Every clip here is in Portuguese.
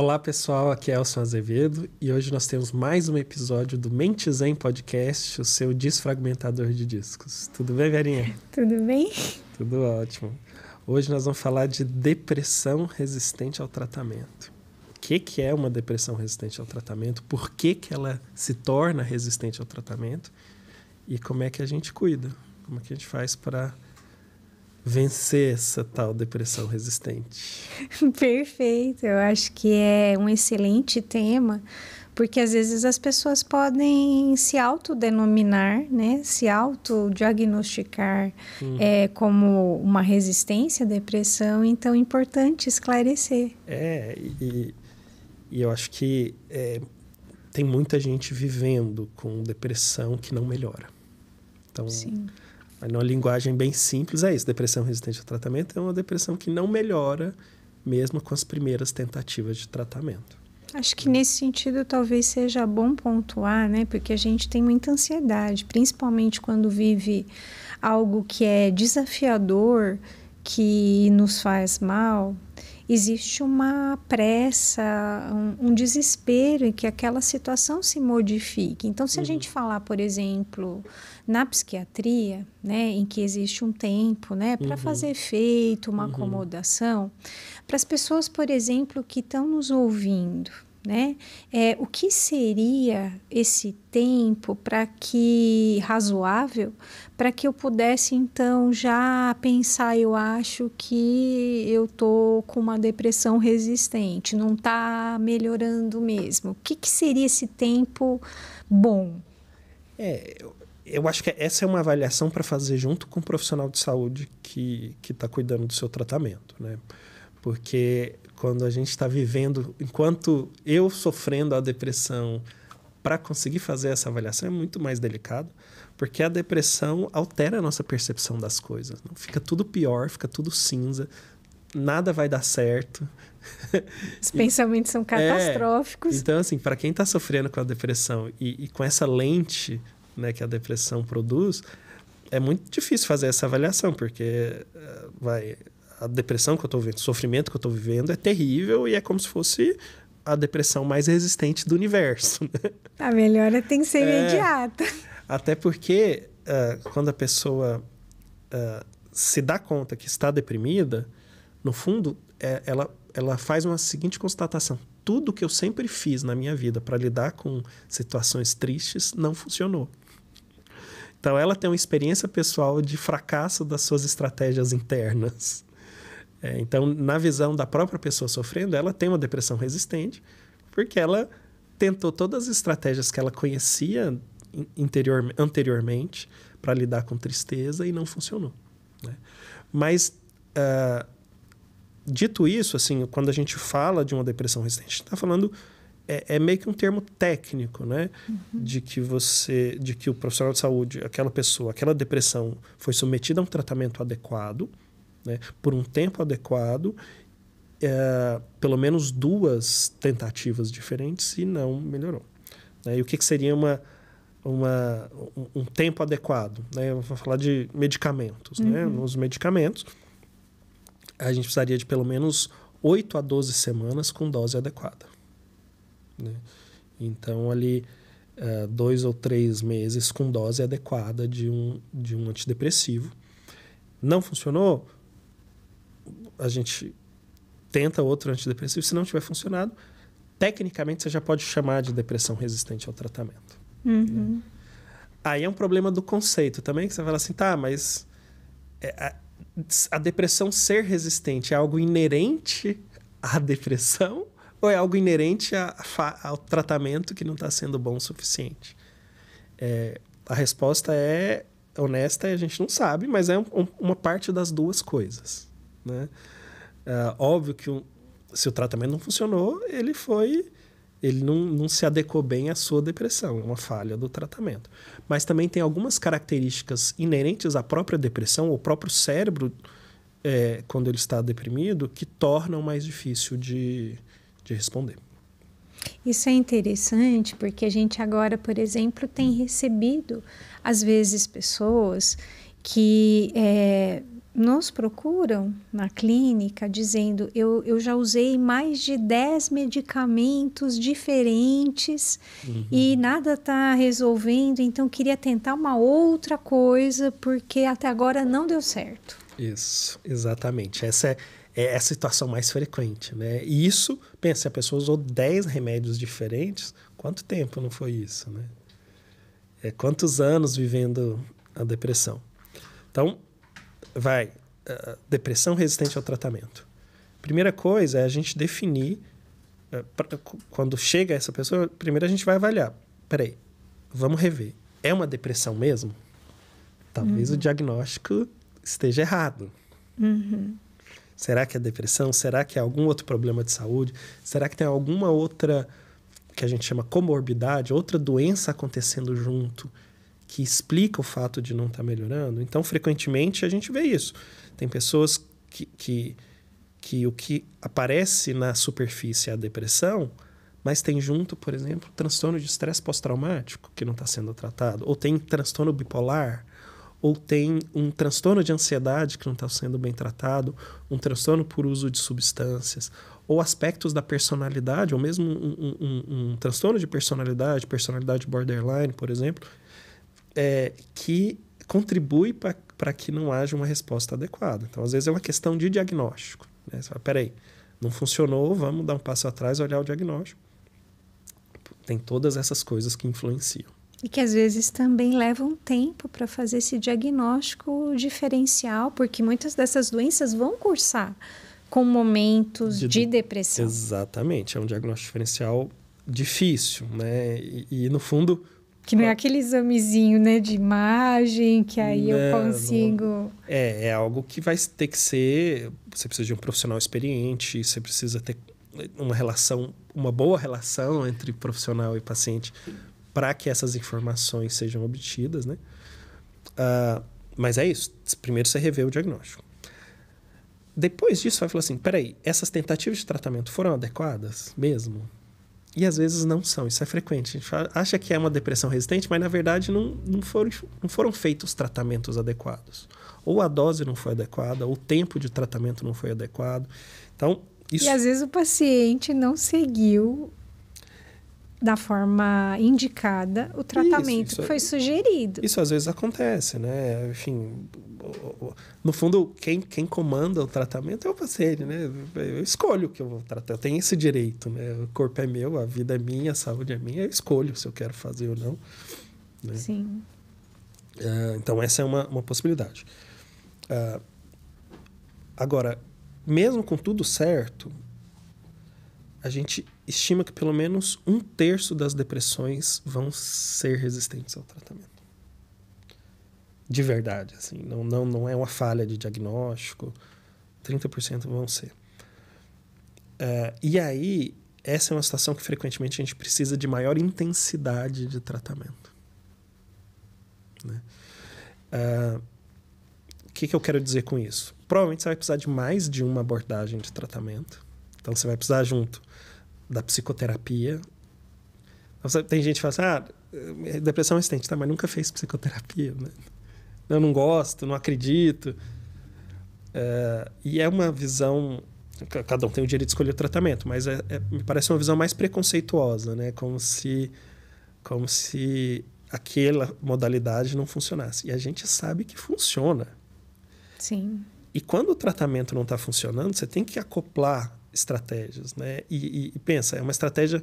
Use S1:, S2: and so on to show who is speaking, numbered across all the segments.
S1: Olá pessoal, aqui é Elson Azevedo e hoje nós temos mais um episódio do Mente Zen Podcast, o seu desfragmentador de discos. Tudo bem, Verinha? Tudo bem? Tudo ótimo. Hoje nós vamos falar de depressão resistente ao tratamento. O que, que é uma depressão resistente ao tratamento? Por que, que ela se torna resistente ao tratamento? E como é que a gente cuida? Como é que a gente faz para vencer essa tal depressão resistente.
S2: Perfeito, eu acho que é um excelente tema, porque às vezes as pessoas podem se autodenominar, né, se autodiagnosticar hum. é, como uma resistência à depressão, então é importante esclarecer.
S1: É, e, e eu acho que é, tem muita gente vivendo com depressão que não melhora. Então, Sim. Mas numa linguagem bem simples é isso. Depressão resistente ao tratamento é uma depressão que não melhora mesmo com as primeiras tentativas de tratamento.
S2: Acho que nesse sentido talvez seja bom pontuar, né? Porque a gente tem muita ansiedade, principalmente quando vive algo que é desafiador, que nos faz mal existe uma pressa, um, um desespero em que aquela situação se modifique. Então, se a uhum. gente falar, por exemplo, na psiquiatria, né, em que existe um tempo né, para uhum. fazer efeito, uma uhum. acomodação, para as pessoas, por exemplo, que estão nos ouvindo, né? É, o que seria esse tempo para que razoável para que eu pudesse então já pensar, eu acho que eu tô com uma depressão resistente, não está melhorando mesmo. O que, que seria esse tempo bom?
S1: É, eu, eu acho que essa é uma avaliação para fazer junto com o profissional de saúde que está cuidando do seu tratamento, né? Porque quando a gente está vivendo, enquanto eu sofrendo a depressão, para conseguir fazer essa avaliação é muito mais delicado, porque a depressão altera a nossa percepção das coisas. Não? Fica tudo pior, fica tudo cinza, nada vai dar certo. Os pensamentos são é, catastróficos. É, então, assim, para quem está sofrendo com a depressão e, e com essa lente né, que a depressão produz, é muito difícil fazer essa avaliação, porque eh, vai a depressão que eu estou vivendo, o sofrimento que eu estou vivendo é terrível e é como se fosse a depressão mais resistente do universo.
S2: Né? A melhora é tem que ser é, imediata.
S1: Até porque uh, quando a pessoa uh, se dá conta que está deprimida, no fundo, é, ela, ela faz uma seguinte constatação: tudo que eu sempre fiz na minha vida para lidar com situações tristes não funcionou. Então, ela tem uma experiência pessoal de fracasso das suas estratégias internas. É, então, na visão da própria pessoa sofrendo, ela tem uma depressão resistente, porque ela tentou todas as estratégias que ela conhecia interior, anteriormente para lidar com tristeza e não funcionou. Né? Mas, uh, dito isso, assim, quando a gente fala de uma depressão resistente, a gente está falando é, é, meio que um termo técnico, né? Uhum. De que você, de que o profissional de saúde, aquela pessoa, aquela depressão foi submetida a um tratamento adequado, né, por um tempo adequado, é, pelo menos duas tentativas diferentes e não melhorou. Né? E o que, que seria uma, uma, um, tempo adequado? Né? Eu vou falar de medicamentos. Né? Uhum. Né? Nos medicamentos, a gente precisaria de pelo menos 8 a 12 semanas com dose adequada. Né? Então, ali, uh, dois ou três meses com dose adequada de um, de um antidepressivo. Não funcionou? a gente tenta outro antidepressivo. Se não tiver funcionado, tecnicamente você já pode chamar de depressão resistente ao tratamento. Uhum. Aí é um problema do conceito também, que você fala assim, tá, mas é, a, depressão ser resistente é algo inerente à depressão ou é algo inerente ao tratamento que não está sendo bom o suficiente? É, a resposta é honesta, e a gente não sabe, mas é um, uma parte das duas coisas. Né? É, óbvio que um, se o tratamento não funcionou, ele foi. Ele não, não se adequou bem à sua depressão, é uma falha do tratamento. Mas também tem algumas características inerentes à própria depressão, ou próprio cérebro, é, quando ele está deprimido, que tornam mais difícil de, de responder.
S2: Isso é interessante porque a gente agora, por exemplo, tem recebido, às vezes, pessoas que é, nos procuram na clínica dizendo: eu, eu já usei mais de 10 medicamentos diferentes uhum. e nada está resolvendo, então queria tentar uma outra coisa porque até agora não deu certo.
S1: Isso, exatamente. Essa é, é a situação mais frequente, né? E isso, pensa, a pessoa usou 10 remédios diferentes, quanto tempo não foi isso, né? É, quantos anos vivendo a depressão? Então, vai, uh, depressão resistente ao tratamento. Primeira coisa é a gente definir, uh, pra, quando chega essa pessoa, primeiro a gente vai avaliar. Peraí, vamos rever. É uma depressão mesmo? Talvez uhum. o diagnóstico esteja errado. Uhum. Será que é depressão? Será que é algum outro problema de saúde? Será que tem alguma outra que a gente chama comorbidade, outra doença acontecendo junto? que explica o fato de não estar tá melhorando. Então, frequentemente, a gente vê isso. Tem pessoas que, que, que o que aparece na superfície é a depressão, mas tem junto, por exemplo, transtorno de estresse pós-traumático que não está sendo tratado, ou tem transtorno bipolar, ou tem um transtorno de ansiedade que não está sendo bem tratado, um transtorno por uso de substâncias, ou aspectos da personalidade, ou mesmo um, um, um, um transtorno de personalidade, personalidade borderline, por exemplo, é, que contribui para que não haja uma resposta adequada. Então, às vezes, é uma questão de diagnóstico. Né? Você fala, peraí, não funcionou, vamos dar um passo atrás e olhar o diagnóstico. Tem todas essas coisas que influenciam.
S2: E que às vezes também leva um tempo para fazer esse diagnóstico diferencial, porque muitas dessas doenças vão cursar com momentos de, de depressão.
S1: Exatamente, é um diagnóstico diferencial difícil, né? e, e no fundo,
S2: que não é aquele examezinho, né, de imagem, que aí não, eu consigo.
S1: É, é algo que vai ter que ser. Você precisa de um profissional experiente, você precisa ter uma relação, uma boa relação entre profissional e paciente para que essas informações sejam obtidas, né? Uh, mas é isso. Primeiro você revê o diagnóstico. Depois disso, vai falar assim: peraí, essas tentativas de tratamento foram adequadas mesmo? e às vezes não são. Isso é frequente. A gente acha que é uma depressão resistente, mas na verdade não, não, foram, não foram feitos tratamentos adequados. Ou a dose não foi adequada, ou o tempo de tratamento não foi adequado. Então, isso... E às vezes
S2: o paciente não seguiu da forma indicada o tratamento isso, isso, que é foi sugerido.
S1: Isso às vezes acontece, né? Enfim, no fundo, quem, quem comanda o tratamento é o paciente, né? Eu escolho o que eu vou tratar, eu tenho esse direito, né? O corpo é meu, a vida é minha, a saúde é minha, eu escolho se eu quero fazer ou não. Né? Sim. Uh, então, essa é uma, uma possibilidade. Uh, agora, mesmo com tudo certo, a gente estima que pelo menos um terço das depressões vão ser resistentes ao tratamento de verdade, assim, não, não, não é uma falha de diagnóstico, 30% vão ser. Uh, e aí, essa é uma situação que frequentemente a gente precisa de maior intensidade de tratamento. Né? É, o né? uh, que, que eu quero dizer com isso? Provavelmente você vai precisar de mais de uma abordagem de tratamento. Então, você vai precisar junto da psicoterapia. Então, tem gente que fala assim, ah, depressão existente, é tá, mas nunca fez psicoterapia, né? eu não gosto, não acredito. É, e é uma visão. Cada um tem o direito de escolher o tratamento, mas é, é, me parece uma visão mais preconceituosa, né? Como se, como se aquela modalidade não funcionasse. E a gente sabe que funciona. Sim. E quando o tratamento não está funcionando, você tem que acoplar estratégias, né? E, e, e, pensa, é uma estratégia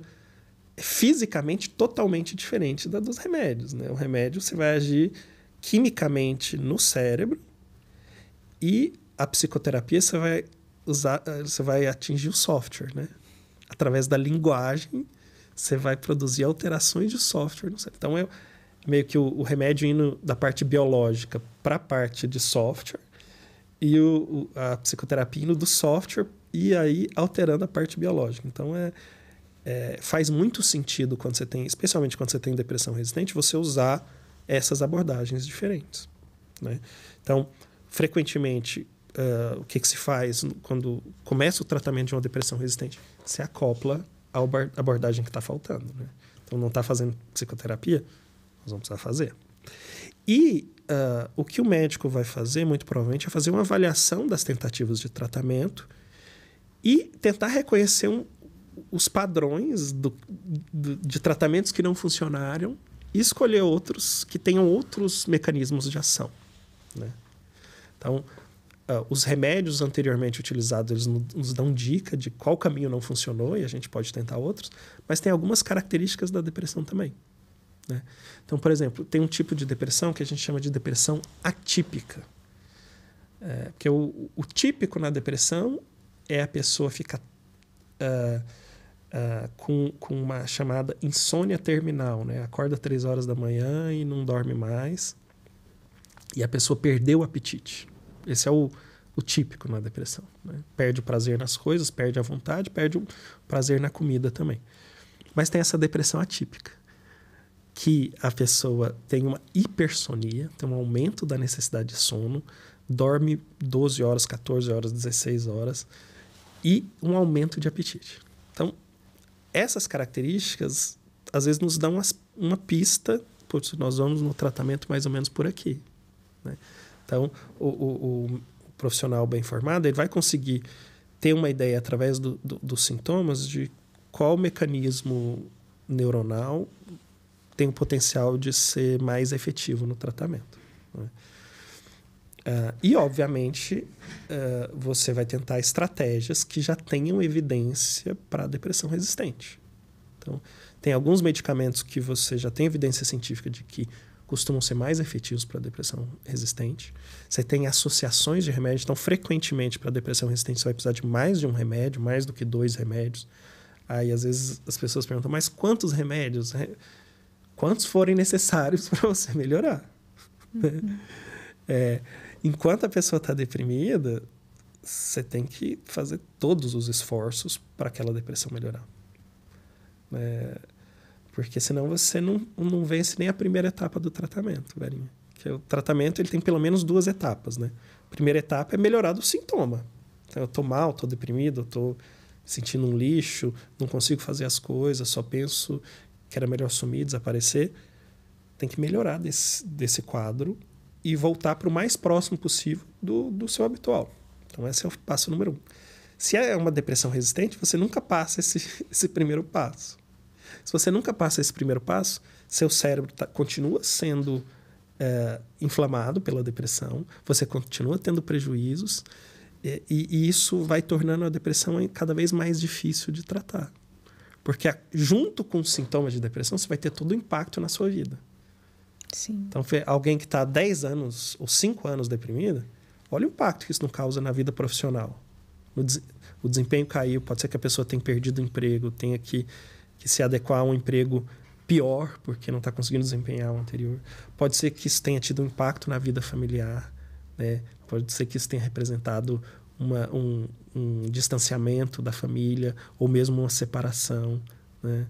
S1: fisicamente totalmente diferente da dos remédios, né? O remédio você vai agir quimicamente no cérebro e a psicoterapia você vai usar, eh, você vai atingir o software, né? Através da linguagem você vai produzir alterações de software no cérebro. Então é meio que o, o remédio indo da parte biológica para a parte de software e o, a psicoterapia indo do software e aí alterando a parte biológica. Então é, é faz muito sentido quando você tem, especialmente quando você tem depressão resistente, você usar essas abordagens diferentes. Né? Então, frequentemente, uh, o que, que, se faz quando começa o tratamento de uma depressão resistente? Se acopla à abordagem que está faltando. Né? Então, não está fazendo psicoterapia? Nós vamos precisar fazer. E uh, o que o médico vai fazer, muito provavelmente, é fazer uma avaliação das tentativas de tratamento e tentar reconhecer um, os padrões do, do, de tratamentos que não funcionaram e escolher outros que tenham outros mecanismos de ação. Né? Então, uh, os remédios anteriormente utilizados eles nos dão dica de qual caminho não funcionou e a gente pode tentar outros, mas tem algumas características da depressão também. Né? Então, por exemplo, tem um tipo de depressão que a gente chama de depressão atípica. É, porque o, o típico na depressão é a pessoa ficar. Uh, uh, com, com uma chamada insônia terminal, né? Acorda três horas da manhã e não dorme mais. E a pessoa perdeu o apetite. Esse é o, o típico na depressão. Né? Perde o prazer nas coisas, perde a vontade, perde o prazer na comida também. Mas tem essa depressão atípica, que a pessoa tem uma hipersonia, tem um aumento da necessidade de sono, dorme 12 horas, 14 horas, 16 horas e um aumento de apetite. Então, essas características às vezes nos dão uma, pista pista, se nós vamos no tratamento mais ou menos por aqui. Né? Então, o, o, o, profissional bem formado ele vai conseguir ter uma ideia através do, do, dos sintomas de qual mecanismo neuronal tem o potencial de ser mais efetivo no tratamento. Né? Uh, e, obviamente, uh, você vai tentar estratégias que já tenham evidência para depressão resistente. Então, tem alguns medicamentos que você já tem evidência científica de que costumam ser mais efetivos para depressão resistente. Você tem associações de remédios, então, frequentemente, para depressão resistente, você vai precisar de mais de um remédio, mais do que dois remédios. Aí, às vezes, as pessoas perguntam, mas quantos remédios? Quantos forem necessários para você melhorar? Uhum. é. Enquanto a pessoa está deprimida, você tem que fazer todos os esforços para aquela depressão melhorar. É, porque senão você não, não vence nem a primeira etapa do tratamento, velhinha. Que o tratamento ele tem pelo menos duas etapas, né? A primeira etapa é melhorar do sintoma. Então, eu tô mal, tô deprimido, estou tô sentindo um lixo, não consigo fazer as coisas, só penso que era melhor sumir, desaparecer. Tem que melhorar desse, desse quadro e voltar para o mais próximo possível do, do seu habitual. Então, esse é o passo número um. Se é uma depressão resistente, você nunca passa esse, esse primeiro passo. Se você nunca passa esse primeiro passo, seu cérebro tá, continua sendo é, inflamado pela depressão, você continua tendo prejuízos, e, e, isso vai tornando a depressão cada vez mais difícil de tratar. Porque, junto com os sintomas de depressão, você vai ter todo o impacto na sua vida. Sim. Então, alguém que está 10 anos ou 5 anos deprimido, olha o impacto que isso não causa na vida profissional. O desempenho caiu, pode ser que a pessoa tenha perdido o emprego, tenha que, que se adequar a um emprego pior, porque não está conseguindo desempenhar o anterior. Pode ser que isso tenha tido um impacto na vida familiar, né? pode ser que isso tenha representado uma, um, um distanciamento da família, ou mesmo uma separação. Né?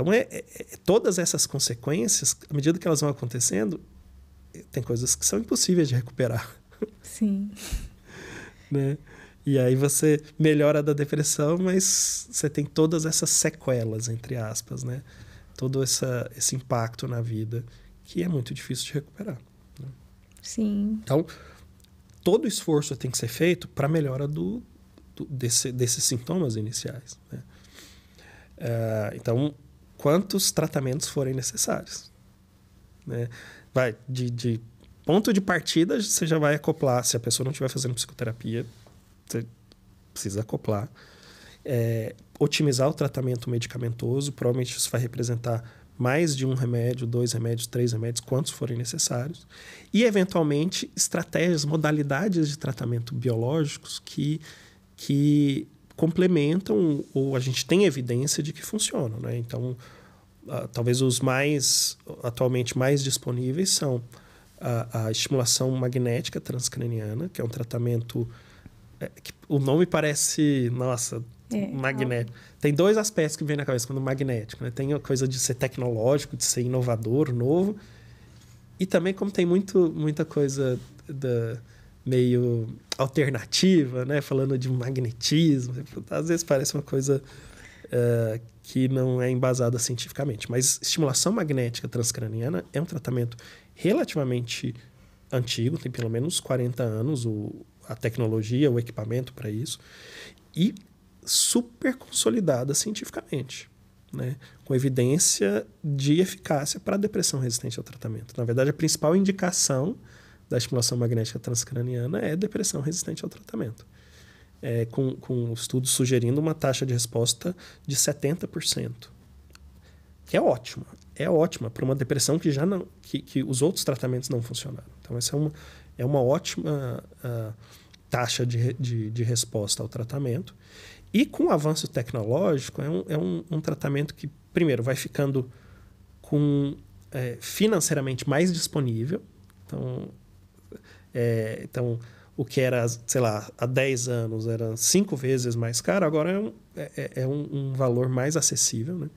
S1: Então, é, é, é, todas essas consequências, à medida que elas vão acontecendo, tem coisas que são impossíveis de recuperar. Sim. né? E aí você melhora da depressão, mas você tem todas essas sequelas, entre aspas, né? Todo essa, esse impacto na vida que é muito difícil de recuperar. Né?
S2: Sim.
S1: Então, todo esforço tem que ser feito para melhora do, do desse, desses sintomas iniciais. Né? Uh, então, quantos tratamentos forem necessários. Né? Vai, de, de ponto de partida, você já vai acoplar. Se a pessoa não estiver fazendo psicoterapia, você precisa acoplar. É, otimizar o tratamento medicamentoso, provavelmente isso vai representar mais de um remédio, dois remédios, três remédios, quantos forem necessários. E, eventualmente, estratégias, modalidades de tratamento biológicos que, que complementam ou a gente tem evidência de que funcionam. Né? Então, uh, talvez os mais atualmente mais disponíveis são a, a estimulação magnética transcraniana, que é um tratamento é, que o nome parece, nossa, é, é magnético. Tem dois aspectos que me vêm na cabeça quando magnético, né? Tem a coisa de ser tecnológico, de ser inovador, novo, e também como tem muito, muita coisa da meio alternativa, né? Falando de magnetismo. Às vezes parece uma coisa uh, que não é embasada cientificamente. Mas estimulação magnética transcraniana é um tratamento relativamente antigo, tem pelo menos 40 anos o, a tecnologia, o equipamento para isso. E super consolidada cientificamente. Né, com evidência de eficácia para depressão resistente ao tratamento. Na verdade, a principal indicação da estimulação magnética transcraniana é depressão resistente ao tratamento. É, com, com estudos sugerindo uma taxa de resposta de 70%. Que é ótima. É ótima para uma depressão que já não. Que, que os outros tratamentos não funcionaram. Então, essa é uma, é uma ótima uh, taxa de, de, de, resposta ao tratamento. E com o avanço tecnológico, é um, é um, um tratamento que, primeiro, vai ficando com é, financeiramente mais disponível. Então, é, então, o que era, sei lá, há 10 anos era cinco vezes mais caro, agora é um, é, é, é um, um, valor mais acessível, né?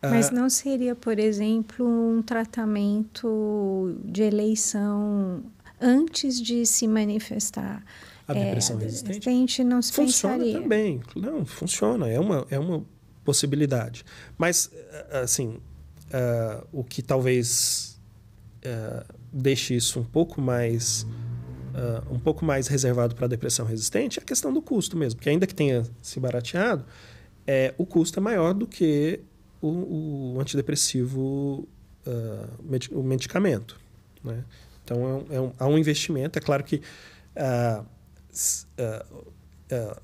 S1: Ah, Mas ah,
S2: não seria, por exemplo, um tratamento de eleição antes de se manifestar?
S1: A é, depressão é, resistente?
S2: resistente não se funciona pensaria.
S1: também. Não, funciona. É uma, é uma possibilidade. Mas, ah, assim, uh, o que talvez... Uh, deixe isso um pouco mais uh, um pouco mais reservado para a depressão resistente é a questão do custo mesmo, porque ainda que tenha se barateado, é, o custo é maior do que o, o antidepressivo, uh, o medicamento. Né? Então é um, é um, há um investimento. É claro que uh, uh,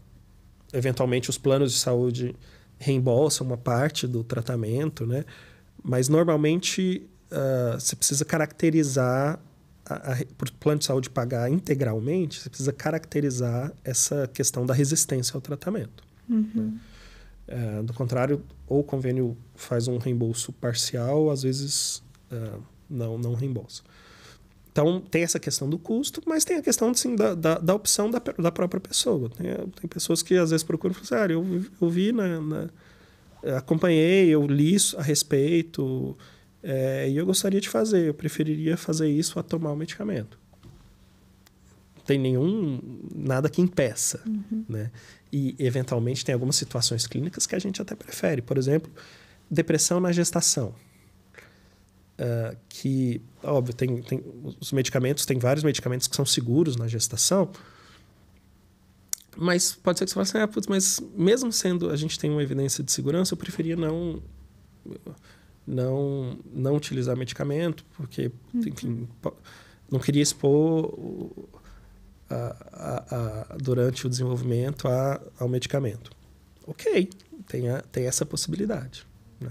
S1: eventualmente os planos de saúde reembolsam uma parte do tratamento, né? mas normalmente ah, você precisa caracterizar para o plano de saúde pagar integralmente, você precisa caracterizar essa questão da resistência ao tratamento. Uhum. Né? do contrário, ou o convênio faz um reembolso parcial, ou às vezes ah, não, não reembolsa. Então, tem essa questão do custo, mas tem a questão assim, da, da, da opção da, da própria pessoa. Tem, tem pessoas que às vezes procuram e falam assim, ah, eu, eu vi, na, né, na, né, acompanhei, eu li a respeito, é, e eu gostaria de fazer, eu preferiria fazer isso a tomar o medicamento. Não tem nenhum, nada que impeça, uhum. né? E, eventualmente, tem algumas situações clínicas que a gente até prefere. Por exemplo, depressão na gestação. Uh, que, óbvio, tem, tem os medicamentos, tem vários medicamentos que são seguros na gestação, mas pode ser que você fale assim, ah, putz, mas mesmo sendo a gente tem uma evidência de segurança, eu preferia não não não utilizar medicamento, porque, uhum. enfim, não queria expor a, a, a, durante o desenvolvimento ao medicamento. Ok, tem, tem essa possibilidade. Né?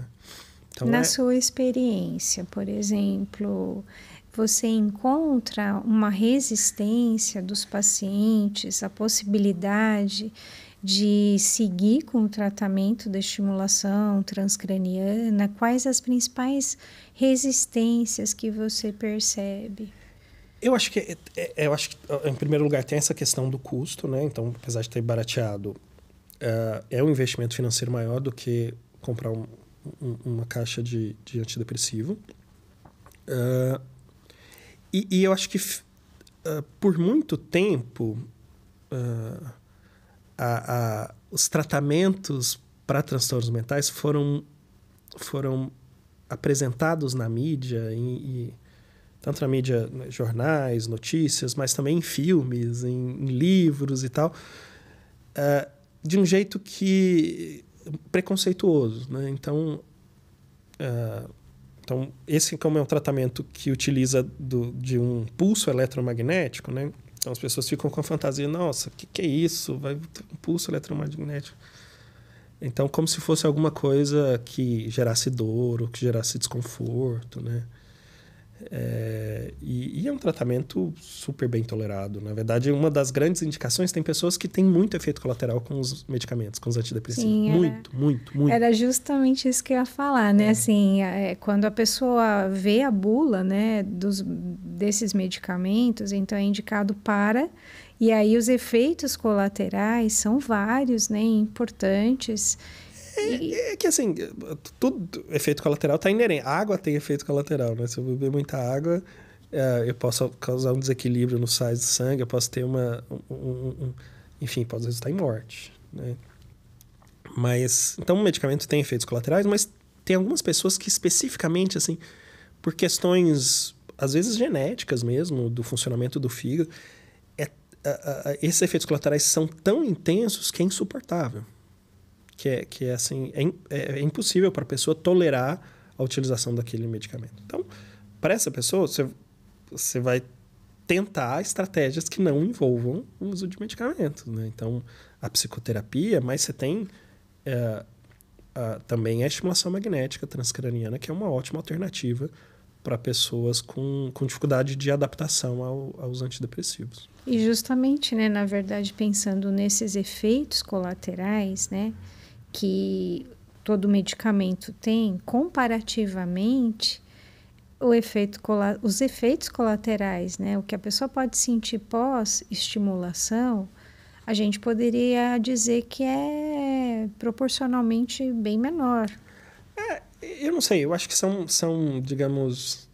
S1: Então, Na é... sua
S2: experiência, por exemplo, você encontra uma resistência dos pacientes, a possibilidade de seguir com o tratamento da estimulação transcraniana? Quais as principais resistências que você percebe? Eu acho que, é,
S1: é, eu acho que em primeiro lugar, tem essa questão do custo, né? Então, apesar de ter barateado, eh, é um investimento financeiro maior do que comprar um, uma caixa de, de antidepressivo. Uh, e, e, eu acho que uh, por muito tempo uh, a, a, os tratamentos para transtornos mentais foram, foram apresentados na mídia, tanto na mídia, né, jornais, notícias, mas também em filmes, em, em livros e tal, uh, de um jeito que preconceituoso. Né? Então, uh, então, esse como é um tratamento que utiliza do, de um pulso eletromagnético, né? Então as pessoas ficam com a fantasia, nossa, o que, que é isso? Vai ter um pulso eletromagnético. Então, como se fosse alguma coisa que gerasse dor ou que gerasse desconforto, né? É, e, e, é um tratamento super bem tolerado. Na verdade, uma das grandes indicações tem pessoas que têm muito efeito colateral com os medicamentos, com os antidepressivos. Sim, muito, muito, muito. Era
S2: justamente isso que eu ia falar, né? É. Assim, é, quando a pessoa vê a bula, né, dos, desses medicamentos, então é indicado para. E aí os efeitos colaterais são vários, né, importantes.
S1: É, é, que assim, tudo efeito colateral tá inerente. A água tem efeito colateral, né? Se eu beber muita água, é, eu posso causar um desequilíbrio no sais do sangue, eu posso ter uma. Um, um, um, enfim, pode resultar em morte, né? Mas. Então, o medicamento tem efeitos colaterais, mas tem algumas pessoas que especificamente, assim, por questões, às vezes genéticas mesmo, do funcionamento do fígado, é, esses efeitos colaterais são tão intensos que é insuportável que é, que é assim, é, é, é impossível para a pessoa tolerar a utilização daquele medicamento. Então, para essa pessoa, você, você vai tentar estratégias que não envolvam o uso de medicamentos. Né? Então, a psicoterapia, mas você tem é, a, também a estimulação magnética transcraniana, que é uma ótima alternativa para pessoas com, com dificuldade de adaptação ao, aos antidepressivos.
S2: E justamente, né, na verdade, pensando nesses efeitos colaterais, né, que todo medicamento tem, comparativamente, efeito, os efeitos colaterais, né? O que a pessoa pode sentir pós-estimulação, a gente poderia dizer que é proporcionalmente bem menor.
S1: É, eu não sei, eu acho que são, são digamos,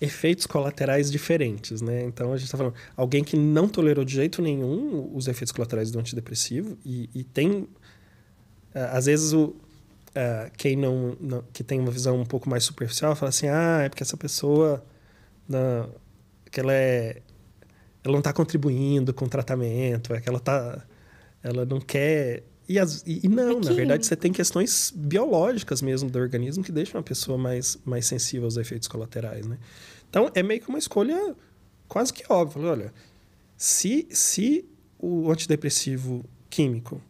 S1: efeitos colaterais diferentes, né? Então a gente está falando, alguém que não tolerou de jeito nenhum os efeitos colaterais do antidepressivo e, e tem ah, às vezes o, uh, quem não, não, que tem uma visão um pouco mais superficial fala assim ah é porque essa pessoa não, né, que ela é ela não está contribuindo com o tratamento é que ela tá ela não quer e, as, e, e não é na verdade você tem questões biológicas mesmo do organismo que deixam uma pessoa mais mais sensível aos efeitos colaterais né então é meio que uma escolha quase que óbvia olha se se o antidepressivo químico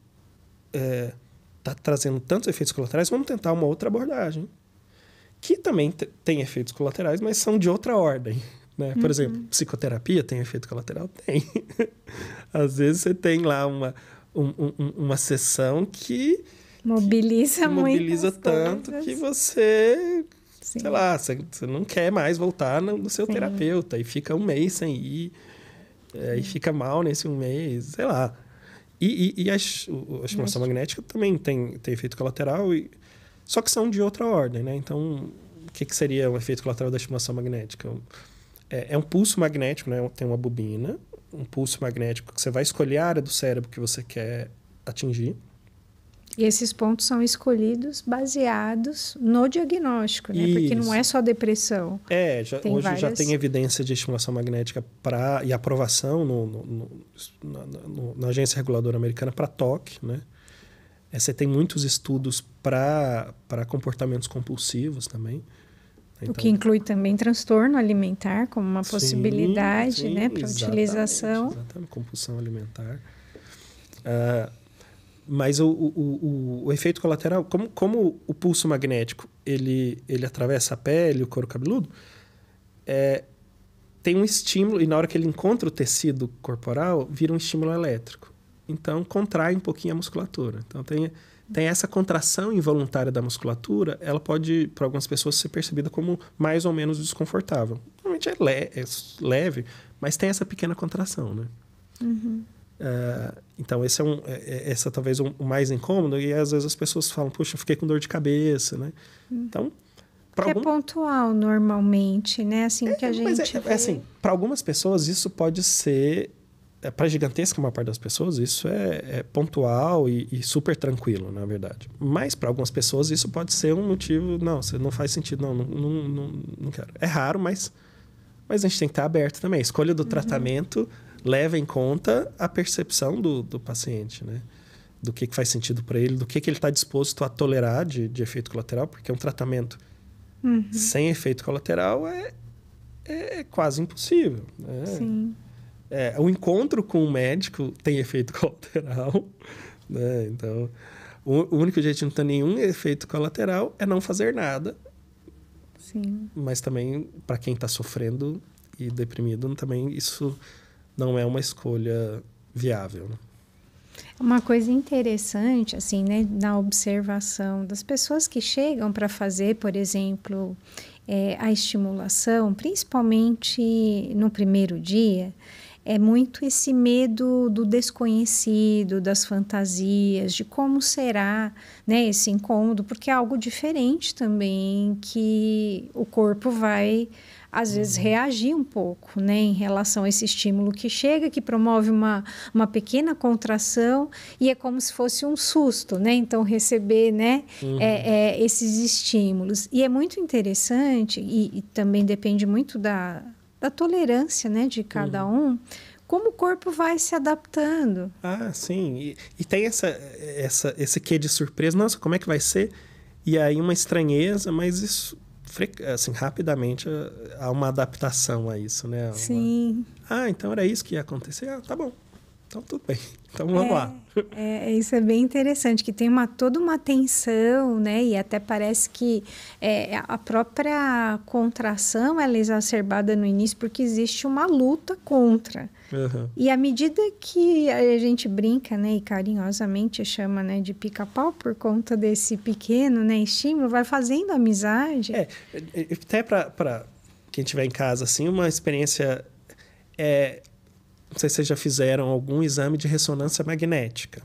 S1: é, está trazendo tantos efeitos colaterais, vamos tentar uma outra abordagem. Que também tem efeitos colaterais, mas são de outra ordem. Né? Por uhum. exemplo, psicoterapia tem efeito colateral? Tem. Às vezes você tem lá uma, um, um, uma sessão que.
S2: Mobiliza muito. Mobiliza tanto coisas. que
S1: você. Sim. Sei lá, você, você, não quer mais voltar no, no seu Sim. terapeuta e fica um mês sem ir, é, e fica mal nesse um mês, sei lá. E, e, e as, a estimulação magnética também tem, tem efeito colateral, e, só que são de outra ordem, né? Então, o que, que seria o efeito colateral da estimulação magnética? É, é, um pulso magnético, né? Tem uma bobina, um pulso magnético que você vai escolher a área do cérebro que você quer atingir.
S2: E esses pontos são escolhidos baseados no diagnóstico, né? Porque não é só depressão. É,
S1: já, hoje várias... já tem evidência de estimulação magnética para e aprovação no, no, no, na, na, Agência Reguladora Americana para TOC, né? É, você tem muitos estudos para comportamentos compulsivos também. Então, o que então
S2: inclui também transtorno alimentar como uma sim, possibilidade, né, sim, né, para utilização.
S1: Exatamente, compulsão alimentar. Uh, mas o, o, o, o, efeito colateral, como, como o pulso magnético ele, ele atravessa a pele, o couro cabeludo, é, tem um estímulo, e na hora que ele encontra o tecido corporal, vira um estímulo elétrico. Então, contrai um pouquinho a musculatura. Então, tem, tem essa contração involuntária da musculatura, ela pode, para algumas pessoas, ser percebida como mais ou menos desconfortável. Normalmente é, le é leve, mas tem essa pequena contração, né? Uhum. Uh, então, esse é, um, é, é esse é talvez um, o mais incômodo, e às vezes as pessoas falam, puxa, fiquei com dor de cabeça, né? Hum. Então.
S2: para é algum... é pontual normalmente, né? Assim é, que a é, gente. É, assim, vê... é assim,
S1: para algumas pessoas isso pode ser. para gigantesca maior parte das pessoas, isso é, pontual e, e, super tranquilo, na verdade. Mas para algumas pessoas isso pode ser um motivo. Não, não faz sentido, não, não, não, não, não quero. É raro, mas, mas a gente tem que estar tá aberto também. A escolha do uhum. tratamento leva em conta a percepção do, do paciente, né? Do que, que faz sentido para ele, do que, que ele está disposto a tolerar de, de efeito colateral, porque um tratamento
S2: uhum. sem
S1: efeito colateral é, é, é quase impossível. Né? Sim. É, o encontro com o médico tem efeito colateral, né? Então, o, único jeito de não ter nenhum efeito colateral é não fazer nada. Sim. Mas também, para quem está sofrendo e deprimido, também isso não é uma escolha viável. Né?
S2: Uma coisa interessante, assim, né, na observação das pessoas que chegam para fazer, por exemplo, é, a estimulação, principalmente no primeiro dia, é muito esse medo do desconhecido, das fantasias, de como será né, esse incômodo, porque é algo diferente também que o corpo vai às vezes uhum. reagir um pouco né, em relação a esse estímulo que chega, que promove uma, uma pequena contração e é como se fosse um susto, né? Então, receber né, é, uhum. é, é, esses estímulos. E é muito interessante, e, e, também depende muito da, da tolerância né, de cada uhum. um, como o corpo vai se adaptando.
S1: Ah, sim. E, e tem essa, essa, esse quê de surpresa. Nossa, como é que vai ser? E aí uma estranheza, mas isso assim, rapidamente há uma adaptação a isso, né? Uma... Sim. Ah, então era isso que ia acontecer? Ah, tá bom. Então tudo bem. Então vamos é, lá.
S2: É, é, isso é bem interessante, que tem uma, toda uma tensão, né? E até parece que é, a própria contração ela é exacerbada no início porque existe uma luta contra. Uhum. E à medida que a gente brinca, né? E carinhosamente chama né, de pica-pau por conta desse pequeno né, estímulo, vai fazendo amizade. É,
S1: é, é até para quem estiver em casa, assim, uma experiência é, não sei se vocês já fizeram algum exame de ressonância magnética.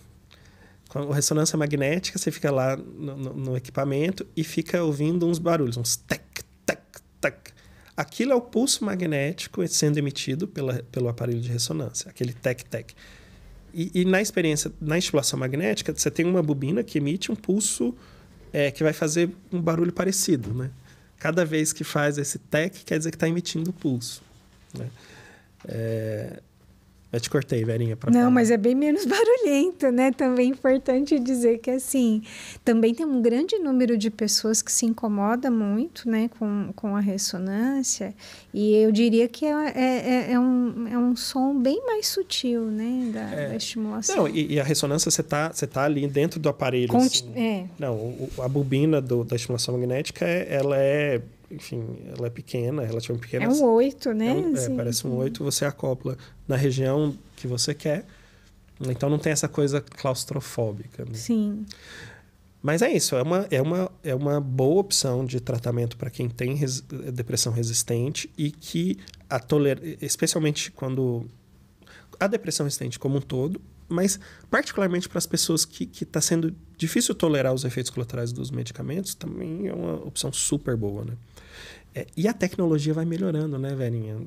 S1: Com ressonância magnética, você fica lá no, no, no equipamento e fica ouvindo uns barulhos, uns tec, tec, tec. Aquilo é o pulso magnético sendo emitido pela, pelo aparelho de ressonância, aquele tec-tec. E, e, na experiência, na estimulação magnética, você tem uma bobina que emite um pulso é, que vai fazer um barulho parecido, né? Cada vez que faz esse tec, quer dizer que está emitindo pulso, né? É, eu te cortei, Verinha. Não, falar. mas
S2: é bem menos barulhento, né? Também é importante dizer que, assim, também tem um grande número de pessoas que se incomoda muito, né, com, com a ressonância. E eu diria que é, é, é, é um, é um som bem mais sutil, né, da, é. da estimulação. Não, e,
S1: e, a ressonância, você tá, você tá ali dentro do aparelho. Conti assim. é. Não, a bobina do, da estimulação magnética, é, ela é enfim, ela é pequena, relativamente pequena. É um
S2: oito, né? É um, é,
S1: parece um oito, você acopla na região que você quer. Então não tem essa coisa claustrofóbica. Né? Sim. Mas é isso, é uma, é uma, é uma boa opção de tratamento para quem tem res, depressão resistente e que a toler, especialmente quando a depressão resistente como um todo, mas particularmente para as pessoas que está sendo difícil tolerar os efeitos colaterais dos medicamentos, também é uma opção super boa, né? É, e a tecnologia vai melhorando, né, velhinha?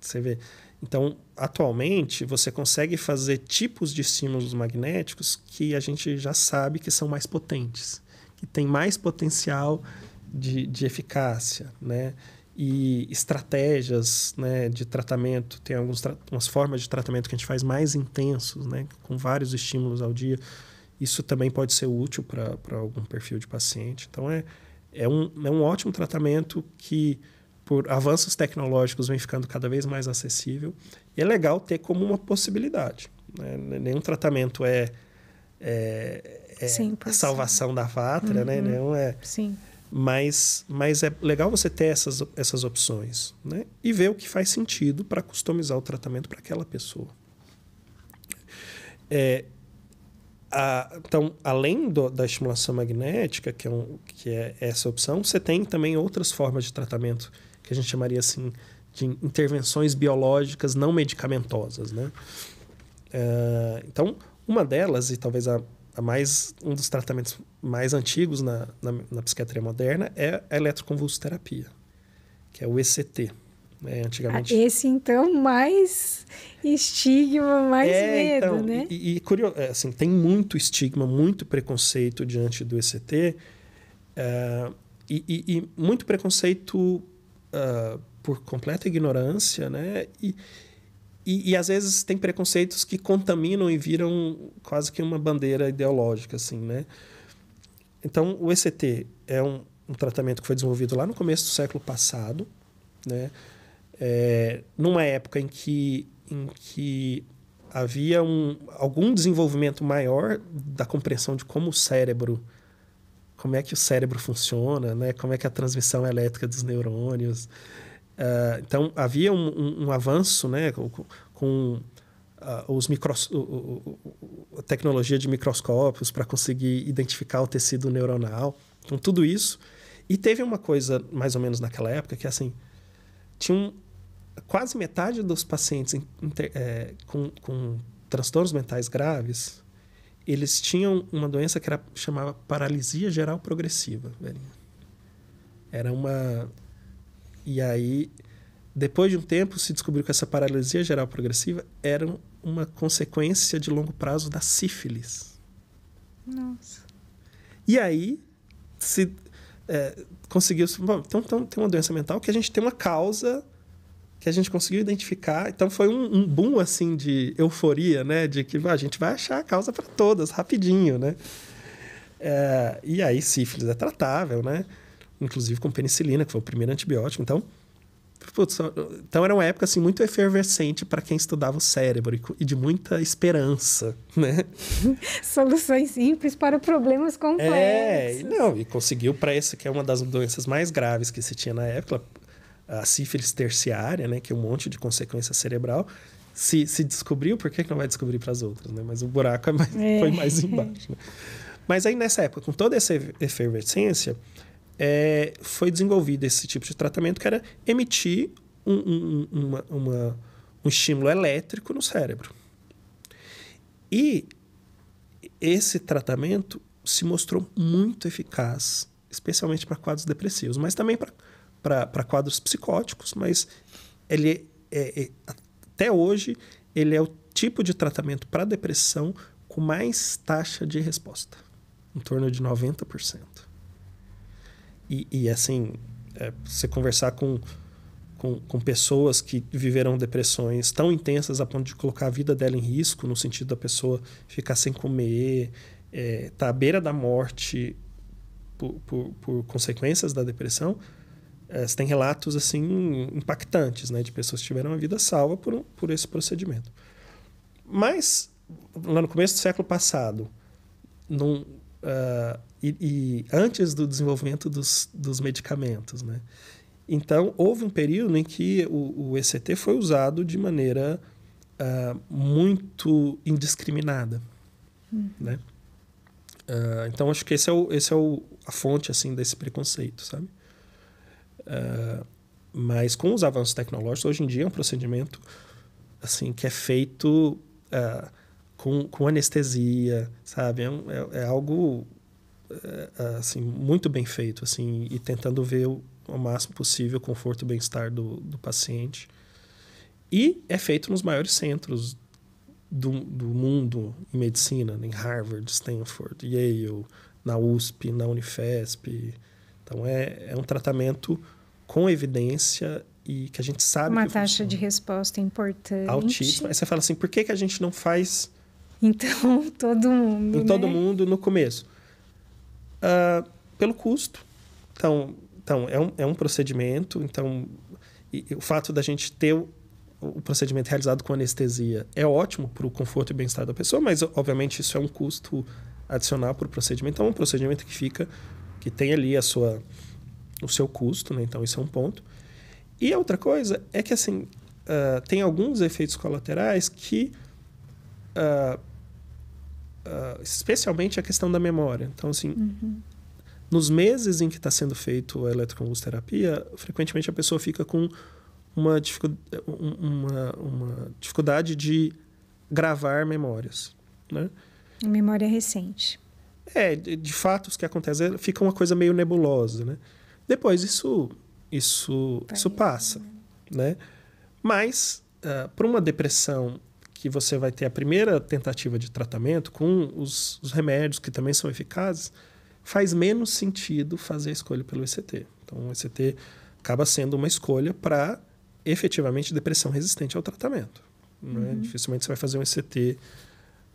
S1: Você vê. Então, atualmente, você consegue fazer tipos de estímulos magnéticos que a gente já sabe que são mais potentes, que têm mais potencial de, de eficácia, né? E estratégias né, de tratamento, tem algumas formas de tratamento que a gente faz mais intensos, né? Com vários estímulos ao dia. Isso também pode ser útil para algum perfil de paciente. Então, é, é um, é um ótimo tratamento que, por avanços tecnológicos, vem ficando cada vez mais acessível. E é legal ter como uma possibilidade. Né? Nenhum tratamento é, é, é a salvação da pátria, né? uhum. né? nenhum é. Sim. Mas, mas é legal você ter essas, essas opções né? e ver o que faz sentido para customizar o tratamento para aquela pessoa. É, a, então, além do, da estimulação magnética, que é, um, que é essa opção, você tem também outras formas de tratamento, que a gente chamaria assim de intervenções biológicas não medicamentosas. Né? Uh, então, uma delas, e talvez a, a, mais, um dos tratamentos mais antigos na, na, na psiquiatria moderna, é a eletroconvulsoterapia, que é o ECT. É, antigamente. Ah,
S2: esse, então, mais estigma, mais é, medo, então, né?
S1: E, e curioso, é, assim, tem muito estigma, muito preconceito diante do ECT. Uh, é, e, e, e, muito preconceito uh, por completa ignorância, né? E, e, e, às vezes tem preconceitos que contaminam e viram quase que uma bandeira ideológica, assim, né? Então, o ECT é um, um tratamento que foi desenvolvido lá no começo do século passado, né? é, numa época em que, em que havia um, algum desenvolvimento maior da compreensão de como o cérebro como é que o cérebro funciona, né? como é que a transmissão elétrica dos neurônios. Uh, então, havia um, um, um, avanço né? com, com uh, os micros, a tecnologia de microscópios para conseguir identificar o tecido neuronal. Então, tudo isso. E teve uma coisa, mais ou menos naquela época, que assim, tinha um, quase metade dos pacientes inter, é, com, com transtornos mentais graves, eles tinham uma doença que era chamava paralisia geral progressiva, velhinha. Era uma e aí depois de um tempo se descobriu que essa paralisia geral progressiva era uma consequência de longo prazo da sífilis. Nossa. E aí se é, conseguiu bom, então, então tem uma doença mental que a gente tem uma causa que a gente conseguiu identificar. Então foi um, um boom assim de euforia, né? De que ah, a gente vai achar a causa para todas rapidinho, né? É, e aí sífilis é tratável, né? Inclusive com penicilina, que foi o primeiro antibiótico. Então, putz, então era uma época assim muito efervescente para quem estudava o cérebro e de muita esperança, né?
S2: Soluções simples para problemas é, complexos. É,
S1: não, e conseguiu para essa que é uma das doenças mais graves que se tinha na época, a sífilis terciária, né, que é um monte de consequência cerebral, se, se descobriu, por que, que não vai descobrir para as outras? Né? Mas o buraco é mais, é. foi mais embaixo. Né? Mas aí, nessa época, com toda essa efervescência, é, foi desenvolvido esse tipo de tratamento que era emitir um, um, uma, uma, um estímulo elétrico no cérebro. E esse tratamento se mostrou muito eficaz, especialmente para quadros depressivos, mas também para para quadros psicóticos, mas ele é, é, até hoje ele é o tipo de tratamento para depressão com mais taxa de resposta, em torno de 90%. E, e assim, é, você conversar com, com, com, pessoas que viveram depressões tão intensas a ponto de colocar a vida dela em risco, no sentido da pessoa ficar sem comer, estar é, tá à beira da morte por, por, por consequências da depressão, é, você tem relatos assim impactantes, né, de pessoas que tiveram a vida salva por, por esse procedimento. Mas lá no começo do século passado, num, uh, e, e, antes do desenvolvimento dos, dos medicamentos, né? Então houve um período em que o, o ECT foi usado de maneira uh, muito indiscriminada, hum. né? Uh, então acho que esse é o, esse é o, a fonte assim desse preconceito, sabe? Uh, mas com os avanços tecnológicos, hoje em dia é um procedimento assim que é feito uh, com, com, anestesia, sabe? É, é, é algo ah, assim muito bem feito, assim, e tentando ver o, o máximo possível o conforto e bem-estar do, do paciente. E é feito nos maiores centros do, do mundo em medicina, né? em Harvard, Stanford, Yale, na USP, na Unifesp, então, é, é um tratamento com evidência e que a gente sabe Uma taxa
S2: funciona. de resposta importante. Altíssima. Aí
S1: você fala assim, por que, que a gente não faz...
S2: Então, todo mundo, Em né? todo
S1: mundo, no começo. Uh, pelo custo. Então, então é, um, é um procedimento. Então, e, e o fato da gente ter o, o procedimento realizado com anestesia é ótimo para o conforto e bem-estar da pessoa, mas, obviamente, isso é um custo adicional para o procedimento. Então, é um procedimento que fica que tem ali a sua, o seu custo, né? Então, isso é um ponto. E a outra coisa é que, assim, uh, tem alguns efeitos colaterais que... Uh, uh, especialmente a questão da memória. Então, assim... Uhum. Nos meses em que está sendo feito a eletroconvulsoterapia, frequentemente a pessoa fica com uma, dificu uma, uma dificuldade de gravar memórias. Né?
S2: Memória recente.
S1: É, de, fato, o que acontece é, fica uma coisa meio nebulosa, né? Depois isso, isso, tá isso passa, né? Mas uh, ah, para uma depressão que você vai ter a primeira tentativa de tratamento com os, os, remédios que também são eficazes, faz menos sentido fazer a escolha pelo ECT. Então, o ECT acaba sendo uma escolha para efetivamente depressão resistente ao tratamento. Né? Uhum. Né? Dificilmente você vai fazer um ECT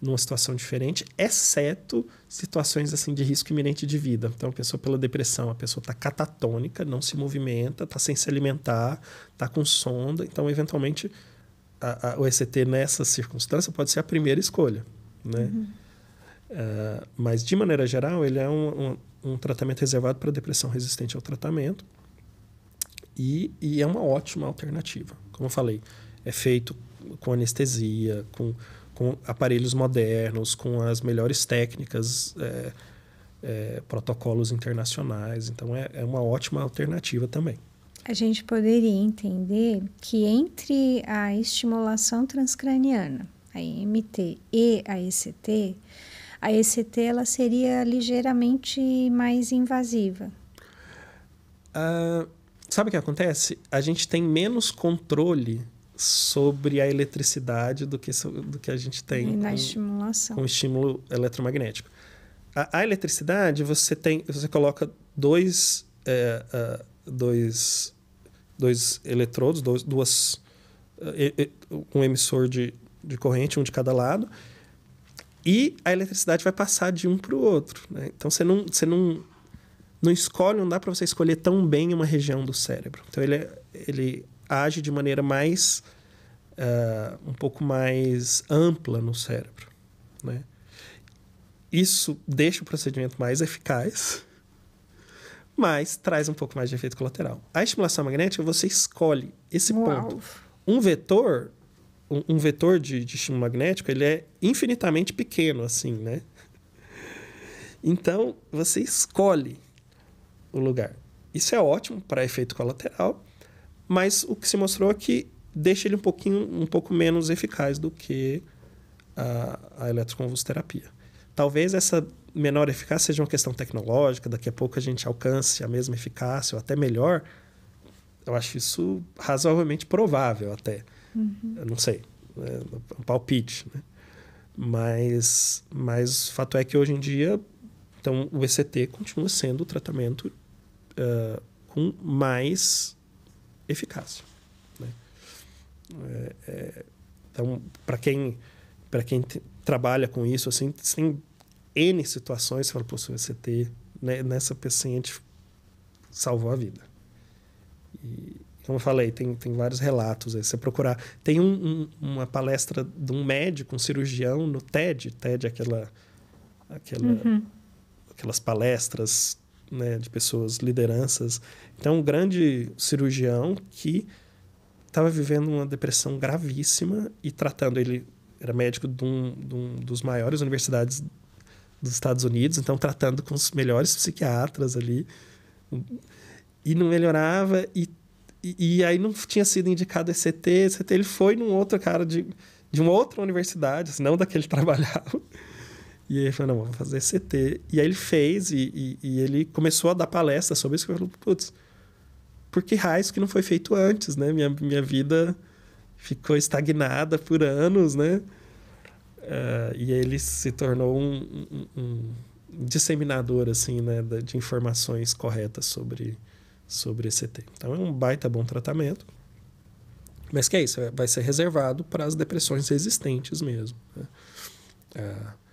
S1: numa situação diferente, exceto situações assim de risco iminente de vida. Então, a pessoa pela depressão, a pessoa está catatônica, não se movimenta, está sem se alimentar, está com sonda. Então, eventualmente, a, a, o ECT nessa circunstância pode ser a primeira escolha, né? Uhum. Uh, mas, de maneira geral, ele é um, um, um tratamento reservado para depressão resistente ao tratamento e, e é uma ótima alternativa. Como eu falei, é feito com anestesia, com com aparelhos modernos, com as melhores técnicas, é, é, protocolos internacionais. Então, é, é uma ótima alternativa também.
S2: A gente poderia entender que entre a estimulação transcraniana, a IMT, e a ECT, a ECT ela seria ligeiramente mais invasiva.
S1: Uh, sabe o que acontece? A gente tem menos controle sobre a eletricidade do que, do que a gente tem. E na com, estimulação. Com estímulo eletromagnético. A, a, eletricidade, você tem, você coloca dois, é, uh, dois, dois eletrodos, dois, duas, uh, um emissor de, de corrente, um de cada lado, e a eletricidade vai passar de um para o outro. Né? Então você não, você não, não escolhe, não dá para você escolher tão bem uma região do cérebro. Então ele, ele age de maneira mais uh, um pouco mais ampla no cérebro, né? Isso deixa o procedimento mais eficaz, mas traz um pouco mais de efeito colateral. A estimulação magnética você escolhe esse Uau. ponto. Um vetor, um, um vetor de, de estímulo magnético, ele é infinitamente pequeno, assim, né? Então você escolhe o lugar. Isso é ótimo para efeito colateral mas o que se mostrou é que deixa ele um pouquinho, um pouco menos eficaz do que a, a eletroconvulsoterapia. Talvez essa menor eficácia seja uma questão tecnológica, daqui a pouco a gente alcance a mesma eficácia ou até melhor. Eu acho isso razoavelmente provável até. Uhum. Eu não sei, é um palpite, né? Mas, mas o fato é que hoje em dia, então, o ECT continua sendo o tratamento uh, com mais eficácia. Né? É, é, então, para quem para quem trabalha com isso, assim, tem N situações que fala, pô, se você ter né, nessa paciente salvou a vida. E, como eu falei, tem, tem vários relatos aí. Você procurar. Tem um, um, uma palestra de um médico, um cirurgião no TED. TED é aquela, aquela, uhum. aquelas palestras né, de pessoas, lideranças. Então, um grande cirurgião que estava vivendo uma depressão gravíssima e tratando. Ele era médico de um, de um dos maiores universidades dos Estados Unidos, então tratando com os melhores psiquiatras ali. E não melhorava, e, e, e aí não tinha sido indicado ECT. ECT ele foi num outro cara de, de uma outra universidade, assim, não daquele trabalhava. E ele falou, não, vou fazer CT. E aí ele fez, e, e, e ele começou a dar palestra sobre isso. Eu falei, putz, por que raios que não foi feito antes, né? Minha, minha vida ficou estagnada por anos, né? Uh, e ele se tornou um, um, um disseminador, assim, né? De informações corretas sobre, sobre ECT. Então, é um baita bom tratamento. Mas que é isso, é, vai ser reservado para as depressões resistentes mesmo. Né? Uh,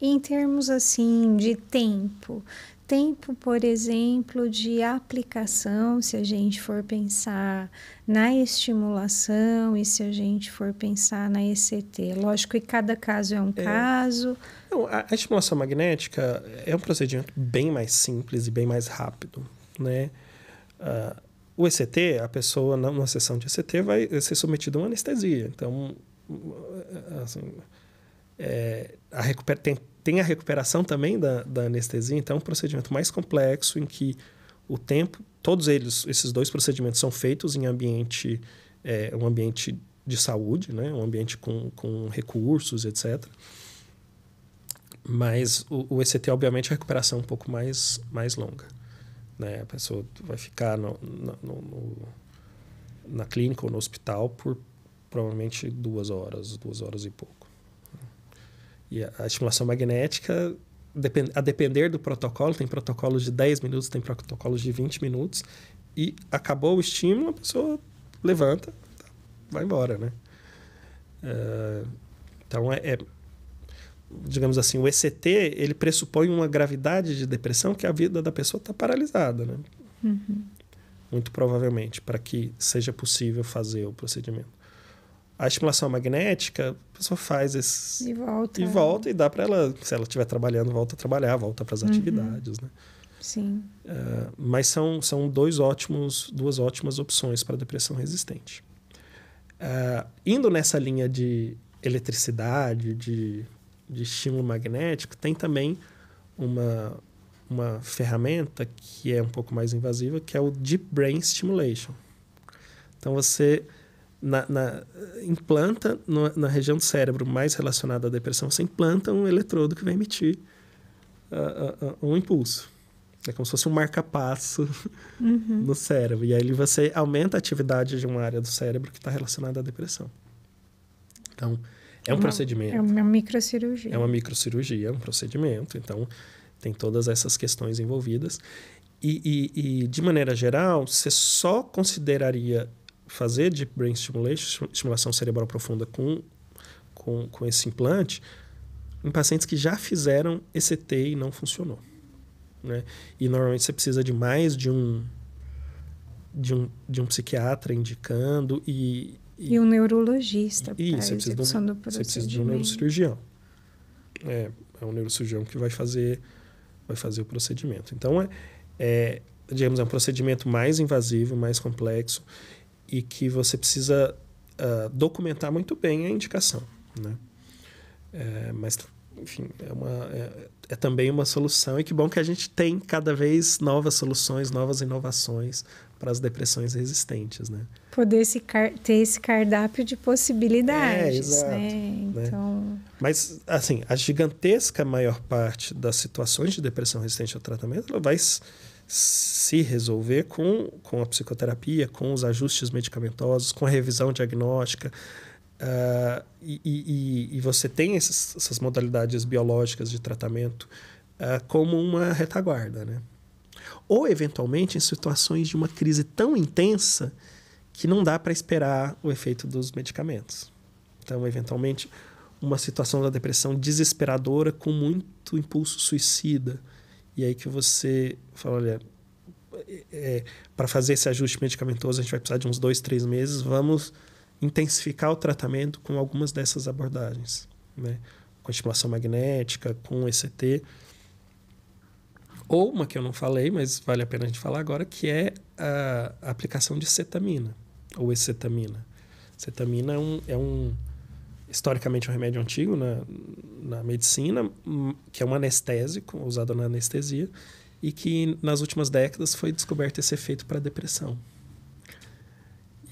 S2: em termos assim de tempo, tempo, por exemplo, de aplicação, se a gente for pensar na estimulação e se a gente for pensar na ECT. Lógico que cada caso é um é. caso.
S1: Não, a, a, estimulação magnética é um procedimento bem mais simples e bem mais rápido, né? Uh, o ECT, a pessoa numa sessão de ECT vai ser submetida a uma anestesia. Então, assim, é, a tem, tem a recuperação também da, da anestesia, então é um procedimento mais complexo em que o tempo, todos eles, esses dois procedimentos são feitos em ambiente, é, um ambiente de saúde, né? um ambiente com, com recursos, etc. Mas o, o ECT, obviamente, a recuperação é um pouco mais, mais longa. Né? A pessoa vai ficar no, no, no, na clínica ou no hospital por provavelmente duas horas, duas horas e pouco. E a estimulação magnética, a depender do protocolo, tem protocolos de 10 minutos, tem protocolos de 20 minutos, e acabou o estímulo, a pessoa levanta, vai embora, né? Eh, então, é, é, digamos assim, o ECT, ele pressupõe uma gravidade de depressão que a vida da pessoa está paralisada, né? Uhum. Muito provavelmente, para que seja possível fazer o procedimento a estimulação magnética, a pessoa faz esse. E volta. E volta e dá para ela, se ela estiver trabalhando, volta a trabalhar, volta para as uhum. atividades, né? Sim. Uh, mas são, são dois ótimos, duas ótimas opções para depressão resistente. Uh, indo nessa linha de eletricidade, de, de estímulo magnético, tem também uma, uma ferramenta que é um pouco mais invasiva, que é o Deep Brain Stimulation. Então você na, na, implanta no, na região do cérebro mais relacionada à depressão, você implanta um eletrodo que vai emitir uh, uh, um impulso. É como se fosse um marca-passo uhum. no cérebro. E aí você aumenta a atividade de uma área do cérebro que está relacionada à depressão. Então, é um uma, procedimento. É uma
S2: microcirurgia. É uma
S1: microcirurgia, é um procedimento. Então, tem todas essas questões envolvidas. E, e, e de maneira geral, você só consideraria fazer deep brain stimulation, estimulação cerebral profunda com, com, com esse implante, em pacientes que já fizeram ECT e não funcionou. Né? E normalmente você precisa de mais de um de um, de um psiquiatra indicando e e, e
S2: um neurologista. E, isso, você precisa, de um, você precisa de um neurocirurgião.
S1: É, é um neurocirurgião que vai fazer vai fazer o procedimento. Então é, é digamos é um procedimento mais invasivo, mais complexo e que você precisa uh, documentar muito bem a indicação. Né? É, mas, enfim, é, uma, é, é, também uma solução. E que bom que a gente tem cada vez novas soluções, novas inovações para as depressões resistentes. Né?
S2: Poder esse ter esse cardápio de possibilidades. É, né? exato, né? Então...
S1: Mas, assim, a gigantesca maior parte das situações de depressão resistente ao tratamento ela vai se resolver com, com a psicoterapia, com os ajustes medicamentosos, com a revisão diagnóstica. Uh, e, e, e, você tem essas modalidades biológicas de tratamento uh, como uma retaguarda, né? Ou, eventualmente, em situações de uma crise tão intensa que não dá para esperar o efeito dos medicamentos. Então, eventualmente, uma situação da depressão desesperadora com muito impulso suicida – e aí que você fala, olha, é, é para fazer esse ajuste medicamentoso a gente vai precisar de uns dois, três meses, vamos intensificar o tratamento com algumas dessas abordagens, né? Com estimulação magnética, com ECT. Ou uma que eu não falei, mas vale a pena a gente falar agora, que é a aplicação de cetamina, ou ecetamina. Cetamina é um, é um historicamente é um remédio antigo na, na medicina, hum, que é um anestésico, usado na anestesia, e que nas últimas décadas foi descoberto esse efeito para depressão.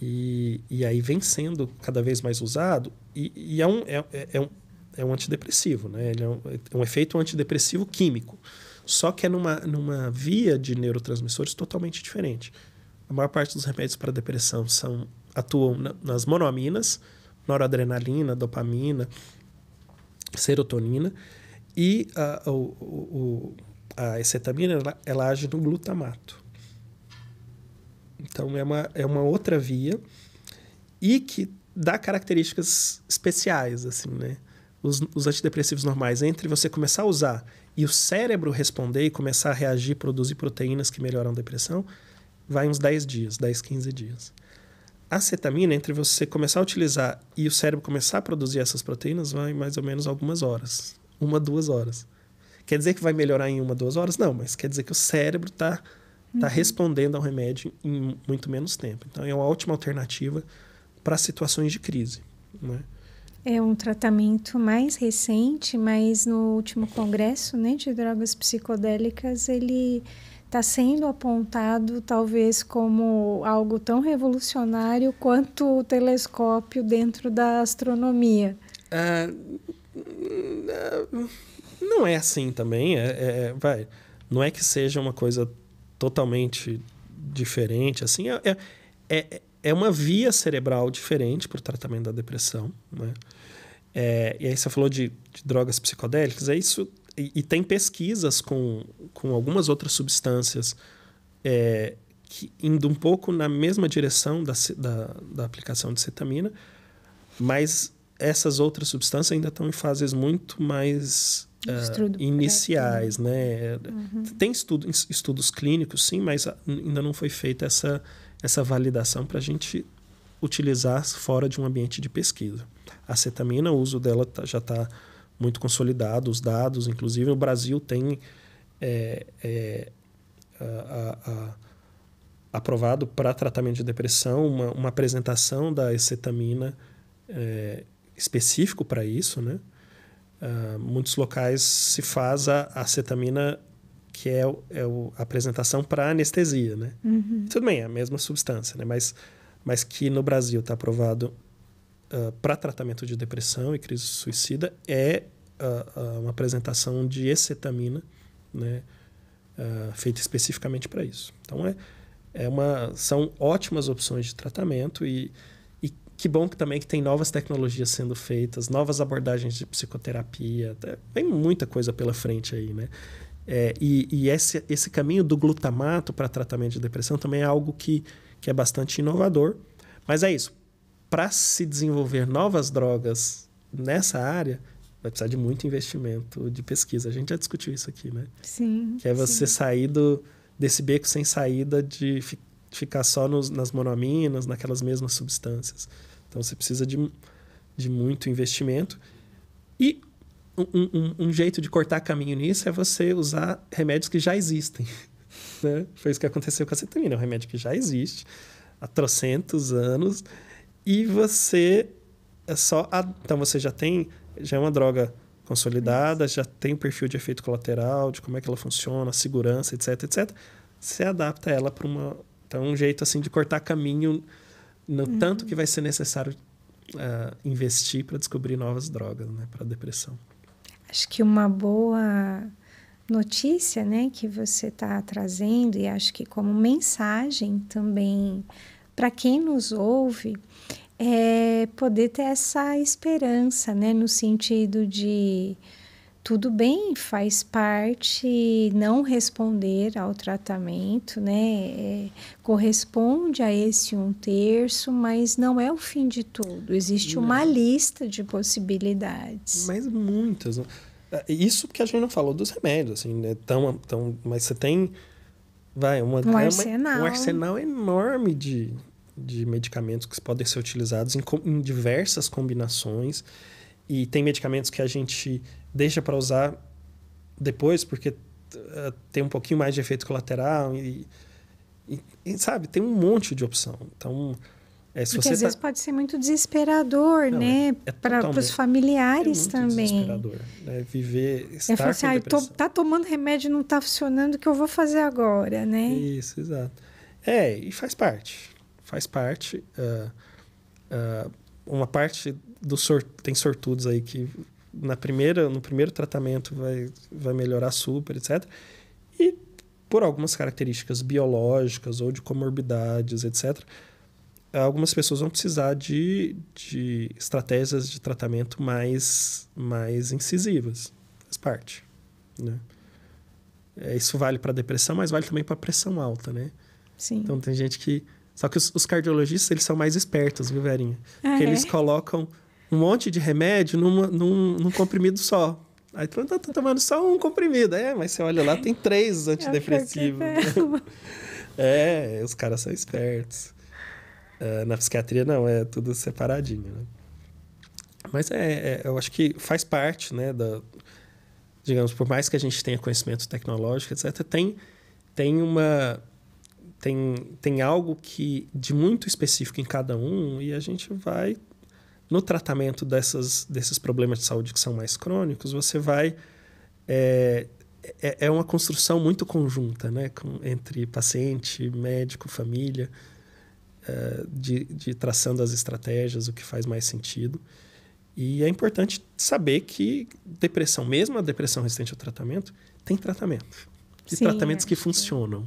S1: E, e aí vem sendo cada vez mais usado, e, e é, um, é, é, é, um, é um antidepressivo, né? Ele é um, é um efeito antidepressivo químico, só que é numa, numa via de neurotransmissores totalmente diferente. A maior parte dos remédios para depressão são atuam na, nas monoaminas, noradrenalina, dopamina, serotonina. E a, o, a acetamina, ela, ela age no glutamato. Então, é uma, é uma outra via e que dá características especiais, assim, né? Os, os, antidepressivos normais, entre você começar a usar e o cérebro responder e começar a reagir, produzir proteínas que melhoram a depressão, vai uns 10 dias, 10, 15 dias acetamina, entre você começar a utilizar e o cérebro começar a produzir essas proteínas, vai mais ou menos algumas horas. Uma, duas horas. Quer dizer que vai melhorar em uma, duas horas? Não, mas quer dizer que o cérebro está tá uhum. respondendo ao remédio em muito menos tempo. Então, é uma ótima alternativa para situações de crise. Né?
S2: É um tratamento mais recente, mas no último congresso né, de drogas psicodélicas, ele está sendo apontado talvez como algo tão revolucionário quanto o telescópio dentro da astronomia.
S1: Uh, não é assim também. É, é, vai, não é que seja uma coisa totalmente diferente. Assim, é, é, é, é uma via cerebral diferente para o tratamento da depressão. Né? É, e aí você falou de, de drogas psicodélicas. É isso e, tem pesquisas com, com algumas outras substâncias é, que indo um pouco na mesma direção da, da, da aplicação de cetamina, mas essas outras substâncias ainda estão em fases muito mais uh, iniciais, né? Uhum. Tem estudo, estudos clínicos, sim, mas ainda não foi feita essa, essa validação para a gente utilizar fora de um ambiente de pesquisa. A cetamina, o uso dela tá, já está muito consolidado os dados. Inclusive, o Brasil tem é, é, a, a, a, aprovado para tratamento de depressão uma, uma apresentação da acetamina é, específico para isso. Né? Uh, muitos locais se faz a acetamina que é, é o, a apresentação para anestesia, né? Uhum. Tudo bem, é a mesma substância, né? Mas, mas que no Brasil está aprovado ah, para tratamento de depressão e crise suicida é uh, uma apresentação de ecetamina, né, uh, feita especificamente para isso. Então, é, é uma, são ótimas opções de tratamento e, e que bom que também que tem novas tecnologias sendo feitas, novas abordagens de psicoterapia, tem muita coisa pela frente aí, né? É, e, e esse, esse caminho do glutamato para tratamento de depressão também é algo que, que é bastante inovador. Mas é isso para se desenvolver novas drogas nessa área, vai precisar de muito investimento de pesquisa. A gente já discutiu isso aqui, né? Sim. Que é você sim. sair do, desse beco sem saída de fi, ficar só nos, nas monoaminas, naquelas mesmas substâncias. Então você precisa de, de muito investimento. E um, um, um jeito de cortar caminho nisso é você usar remédios que já existem. Né? Foi isso que aconteceu com a cetamina, é um remédio que já existe há trocentos anos e você é só. A... Então você já tem. Já é uma droga consolidada, já tem o perfil de efeito colateral, de como é que ela funciona, segurança, etc, etc. Você adapta ela para uma. Então, um jeito assim de cortar caminho no uhum. tanto que vai ser necessário uh, investir para descobrir novas drogas né, para depressão.
S2: Acho que uma boa notícia né, que você está trazendo, e acho que como mensagem também para quem nos ouve, é poder ter essa esperança, né? No sentido de tudo bem, faz parte não responder ao tratamento, né? É, corresponde a esse um terço, mas não é o fim de tudo. Existe não. uma lista de possibilidades. Mas
S1: muitas. Né? É, isso que a gente não falou dos remédios, assim, né? Tão, tão, mas você tem. Vai, uma, um, é arsenal. Uma, um arsenal enorme de, de medicamentos que podem ser utilizados em, em diversas combinações. E tem medicamentos que a gente deixa para usar depois, porque uh, tem um pouquinho mais de efeito colateral. E, e, e, sabe, tem um monte de opção. Então. É, se Porque às tá... vezes
S2: pode ser muito desesperador, Não, né? É, é para os familiares é também.
S1: Desesperador, né? Viver. É estar falo assim, ah, tô, tá
S2: tomando remédio não tá funcionando, o que eu vou fazer agora, né?
S1: Isso, exato. É, e faz parte faz parte. Uh, uh, uma parte do sort... tem sortudos aí que na primeira, no primeiro tratamento vai, vai melhorar super, etc. E por algumas características biológicas ou de comorbidades, etc., algumas pessoas vão precisar de, de estratégias de tratamento mais, mais incisivas. Faz parte. Né? É, isso vale para depressão, mas vale também para pressão alta, né? Sim. Então tem gente que só que os, os cardiologistas, eles são mais espertos, viu, Verinha? Porque é? eles colocam um monte de remédio numa, num, num comprimido só. Aí tu tá, tá tomando só um comprimido. É, mas você olha lá, tem três é antidepressivos. é, os caras são espertos. Uh, na psiquiatria, não, é tudo separadinho, né? Mas é, é, eu acho que faz parte, né, da, digamos, por mais que a gente tenha conhecimento tecnológico, etc., tem, tem uma, tem, tem algo que de muito específico em cada um e a gente vai no tratamento dessas, desses problemas de saúde que são mais crônicos, você vai é, é, é, uma construção muito conjunta, né, Com, entre paciente, médico, família, é, de, de traçando as estratégias, o que faz mais sentido. E é importante saber que depressão, mesmo a depressão resistente ao tratamento, tem tratamento. E Sim, tratamentos é. que funcionam.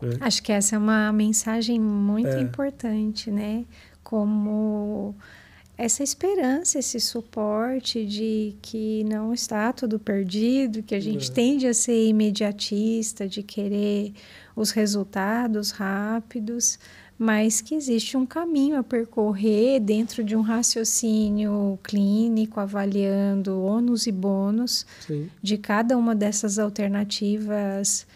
S1: Né?
S2: Acho que essa é uma mensagem muito é. importante, né? Como essa esperança, esse suporte de que não está tudo perdido, que a gente é. tende a ser imediatista, de querer os resultados rápidos, mas que existe um caminho a percorrer dentro de um raciocínio clínico, avaliando ônus e bônus Sim. de cada uma dessas alternativas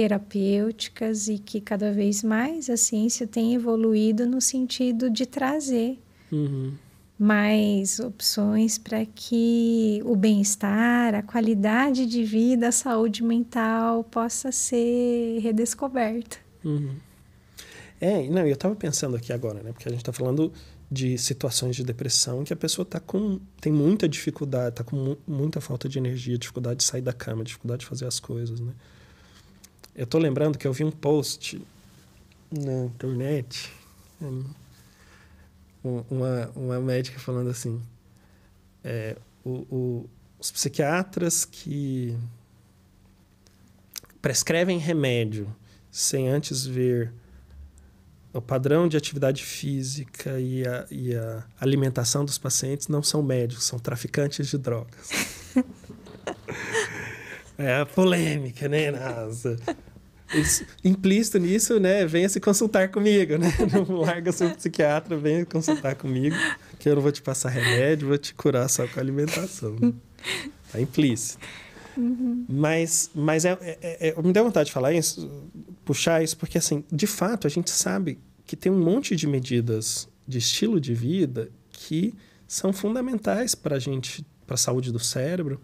S2: terapêuticas e que cada vez mais a ciência tem evoluído no sentido de trazer uhum. mais opções para que o bem-estar, a qualidade de vida, a saúde mental possa ser redescoberta.
S1: Uhum. É, não, eu estava pensando aqui agora, né? Porque a gente está falando de situações de depressão que a pessoa tá com tem muita dificuldade, tá com mu muita falta de energia, dificuldade de sair da cama, dificuldade de fazer as coisas, né? Eu tô lembrando que eu vi um post na internet, hum, uma, uma médica falando assim: é, o, o, os psiquiatras que prescrevem remédio sem antes ver o padrão de atividade física e a, e a alimentação dos pacientes não são médicos, são traficantes de drogas. É a polêmica, né, NASA? implícito nisso, né? Venha se consultar comigo, né? Não larga seu psiquiatra, venha consultar comigo, que eu não vou te passar remédio, vou te curar só com alimentação. Tá implícito. Uhum. Mas, mas é, é, é, é, me deu vontade de falar isso, puxar isso, porque assim, de fato, a gente sabe que tem um monte de medidas de estilo de vida que são fundamentais para a gente, para a saúde do cérebro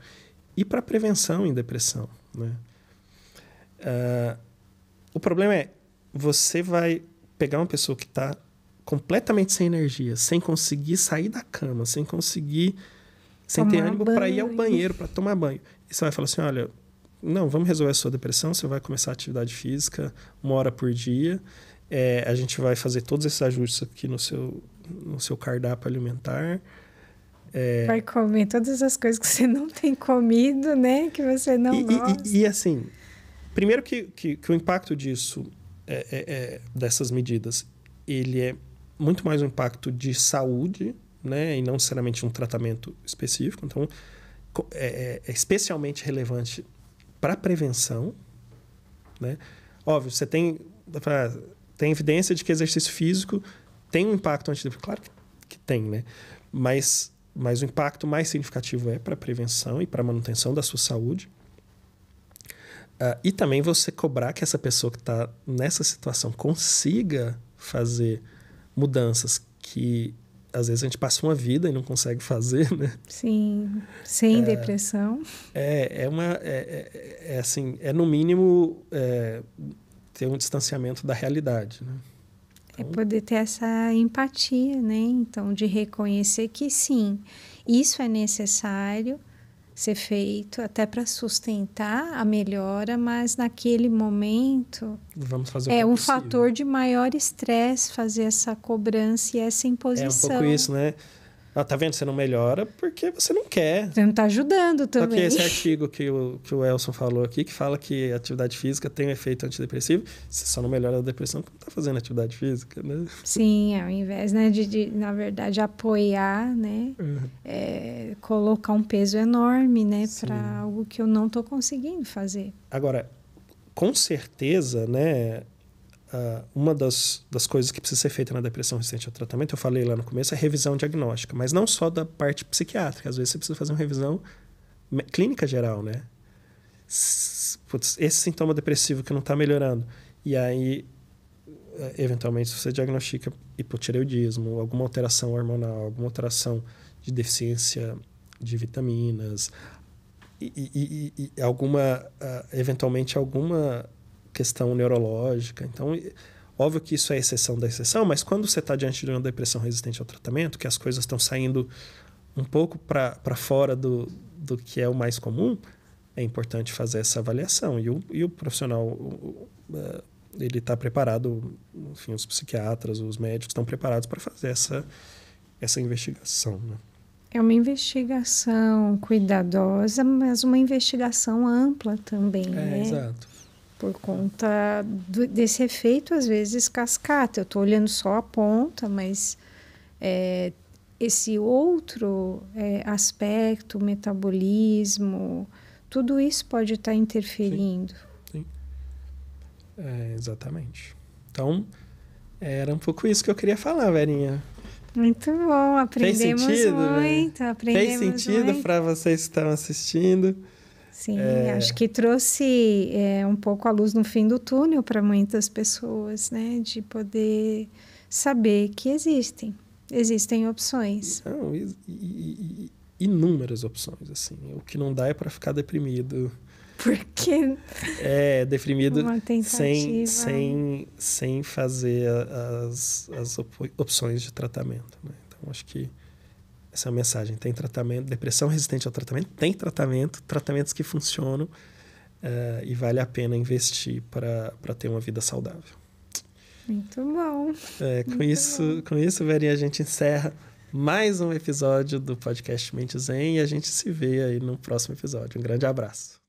S1: e para prevenção em depressão. Né? Uh, o problema é você vai pegar uma pessoa que está completamente sem energia, sem conseguir sair da cama, sem conseguir, sem tomar ter ânimo para ir ao banheiro, para tomar banho. E você vai falar assim, olha, não, vamos resolver a sua depressão, você vai começar a atividade física uma hora por dia, é, a gente vai fazer todos esses ajustes aqui no seu, no seu cardápio alimentar, é... Vai
S2: comer todas as coisas que você não tem comido, né? Que você não e, gosta.
S1: E, e assim, primeiro que, que, que, o impacto disso, é, é, é, dessas medidas, ele é muito mais um impacto de saúde, né? E não necessariamente um tratamento específico. Então, é, é, é, especialmente relevante para prevenção, né? Óbvio, você tem, tem evidência de que exercício físico tem um impacto antidepressivo. Claro que tem, né? Mas mas o impacto mais significativo é para a prevenção e para a manutenção da sua saúde. Uh, e também você cobrar que essa pessoa que está nessa situação consiga fazer mudanças que às vezes a gente passa uma vida e não consegue fazer, né?
S2: Sim, sem é, depressão.
S1: É, é uma, é, é, é, é assim, é no mínimo é, ter um distanciamento da realidade, né? É então,
S2: poder ter essa empatia, né? Então, de reconhecer que sim, isso é necessário ser feito até para sustentar a melhora, mas naquele momento
S1: é, é um fator
S2: de maior estresse fazer essa cobrança e essa imposição. É um pouco
S1: isso, né? Ah, tá vendo? Você não melhora porque você não quer.
S2: Você não tá ajudando também. Porque esse
S1: artigo que o, que o Elson falou aqui, que fala que atividade física tem um efeito antidepressivo, você só não melhora a depressão porque não tá fazendo atividade física, né?
S2: Sim, é, ao invés, né, de, de na verdade, apoiar, né, uhum. é, colocar um peso enorme, né, para algo que eu não tô conseguindo fazer.
S1: Agora, com certeza, né, uh, uma das, das coisas que precisa ser feita na depressão resistente ao tratamento, eu falei lá no começo, é revisão diagnóstica, mas não só da parte psiquiátrica. Às vezes você precisa fazer uma revisão clínica geral, né? Putz, esse sintoma depressivo que não está melhorando. E aí, eh, eventualmente, você diagnostica hipotireoidismo, alguma alteração hormonal, alguma alteração de deficiência de vitaminas, e, e, e, e alguma, uh, eventualmente, alguma questão neurológica. Então, óbvio que isso é exceção da exceção, mas quando você está diante de uma depressão resistente ao tratamento, que as coisas estão saindo um pouco para fora do, do que é o mais comum, é importante fazer essa avaliação. E o, e o profissional, o, o, é, ele está preparado, enfim, os psiquiatras, os médicos estão preparados para fazer essa, essa investigação. Né?
S2: É uma investigação cuidadosa, mas uma investigação ampla também. É, né? exato por conta do, desse efeito, às vezes, cascata. Eu estou olhando só a ponta, mas é, esse outro é, aspecto, metabolismo, tudo isso pode estar tá interferindo.
S1: Sim. Sim. É, exatamente. Então, era um pouco isso que eu queria falar, Verinha.
S2: Muito bom, aprendemos né? Fez sentido, muito. Aprendemos Fez sentido para
S1: vocês que estão assistindo. Sim, é... acho que
S2: trouxe é, um pouco a luz no fim do túnel para muitas pessoas, né? De poder saber que existem, existem opções. Não, e,
S1: e, e, inúmeras opções, assim. O que não dá é para ficar deprimido. Porque é deprimido sem, sem, sem fazer as, as opções de tratamento. Né? Então acho que essa é a mensagem. Tem tratamento. Depressão resistente ao tratamento tem tratamento, tratamentos que funcionam uh, e vale a pena investir para ter uma vida saudável.
S2: Muito bom. É, com, Muito isso,
S1: bom. com isso, Verinha, a gente encerra mais um episódio do podcast Mente Zen e a gente se vê aí no próximo episódio. Um grande abraço.